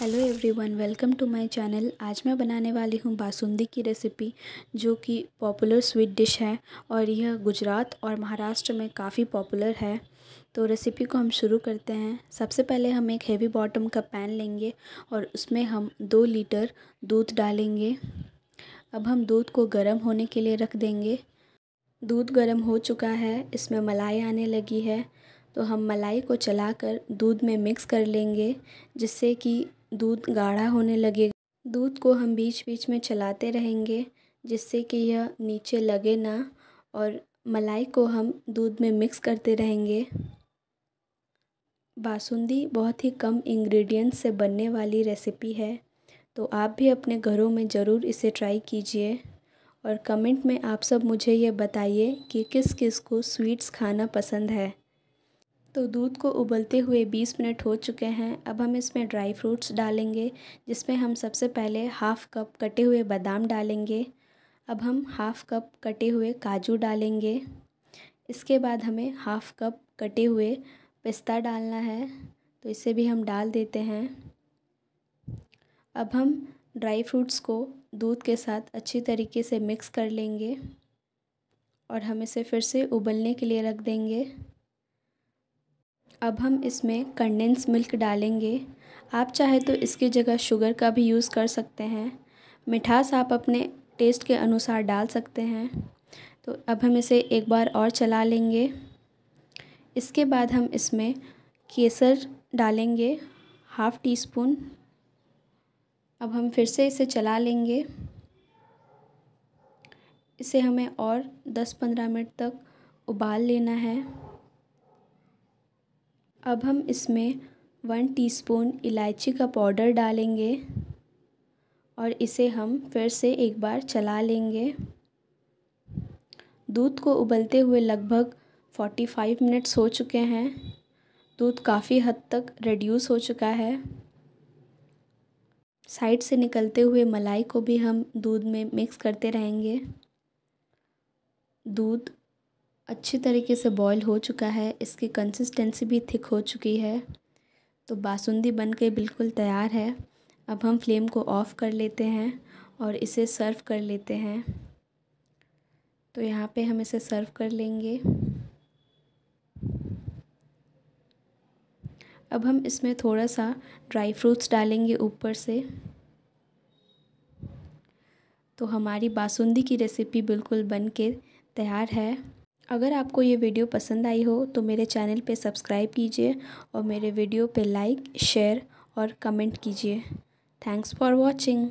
hello everyone welcome to my channel आज मैं बनाने वाली हूँ बासुंदी की रेसिपी जो कि पॉपुलर स्वीट डिश है और यह गुजरात और महाराष्ट्र में काफ़ी पॉपुलर है तो रेसिपी को हम शुरू करते हैं सबसे पहले हम एक हेवी बॉटम का पैन लेंगे और उसमें हम दो लीटर दूध डालेंगे अब हम दूध को गर्म होने के लिए रख देंगे दूध गर्म हो चुका है इसमें मलाई आने लगी है तो हम मलाई को चलाकर दूध में मिक्स कर लेंगे जिससे कि दूध गाढ़ा होने लगेगा दूध को हम बीच बीच में चलाते रहेंगे जिससे कि यह नीचे लगे ना और मलाई को हम दूध में मिक्स करते रहेंगे बासुंदी बहुत ही कम इंग्रेडिएंट्स से बनने वाली रेसिपी है तो आप भी अपने घरों में ज़रूर इसे ट्राई कीजिए और कमेंट में आप सब मुझे ये बताइए कि किस किस को स्वीट्स खाना पसंद है तो दूध को उबलते हुए बीस मिनट हो चुके हैं अब हम इसमें ड्राई फ्रूट्स डालेंगे जिसमें हम सबसे पहले हाफ़ कप कटे हुए बादाम डालेंगे अब हम हाफ़ कप कटे हुए काजू डालेंगे इसके बाद हमें हाफ़ कप कटे हुए पिस्ता डालना है तो इसे भी हम डाल देते हैं अब हम ड्राई फ्रूट्स को दूध के साथ अच्छी तरीके से मिक्स कर लेंगे और हम इसे फिर से उबलने के लिए रख देंगे अब हम इसमें कंडेंस मिल्क डालेंगे आप चाहे तो इसकी जगह शुगर का भी यूज़ कर सकते हैं मिठास आप अपने टेस्ट के अनुसार डाल सकते हैं तो अब हम इसे एक बार और चला लेंगे इसके बाद हम इसमें केसर डालेंगे हाफ़ टी स्पून अब हम फिर से इसे चला लेंगे इसे हमें और 10-15 मिनट तक उबाल लेना है अब हम इसमें वन टीस्पून इलायची का पाउडर डालेंगे और इसे हम फिर से एक बार चला लेंगे दूध को उबलते हुए लगभग फोर्टी फाइव मिनट्स हो चुके हैं दूध काफ़ी हद तक रिड्यूस हो चुका है साइड से निकलते हुए मलाई को भी हम दूध में मिक्स करते रहेंगे दूध अच्छी तरीके से बॉयल हो चुका है इसकी कंसिस्टेंसी भी थिक हो चुकी है तो बासुंदी बन के बिल्कुल तैयार है अब हम फ्लेम को ऑफ़ कर लेते हैं और इसे सर्व कर लेते हैं तो यहाँ पे हम इसे सर्व कर लेंगे अब हम इसमें थोड़ा सा ड्राई फ्रूट्स डालेंगे ऊपर से तो हमारी बासुंदी की रेसिपी बिल्कुल बन के तैयार है अगर आपको ये वीडियो पसंद आई हो तो मेरे चैनल पे सब्सक्राइब कीजिए और मेरे वीडियो पे लाइक शेयर और कमेंट कीजिए थैंक्स फॉर वॉचिंग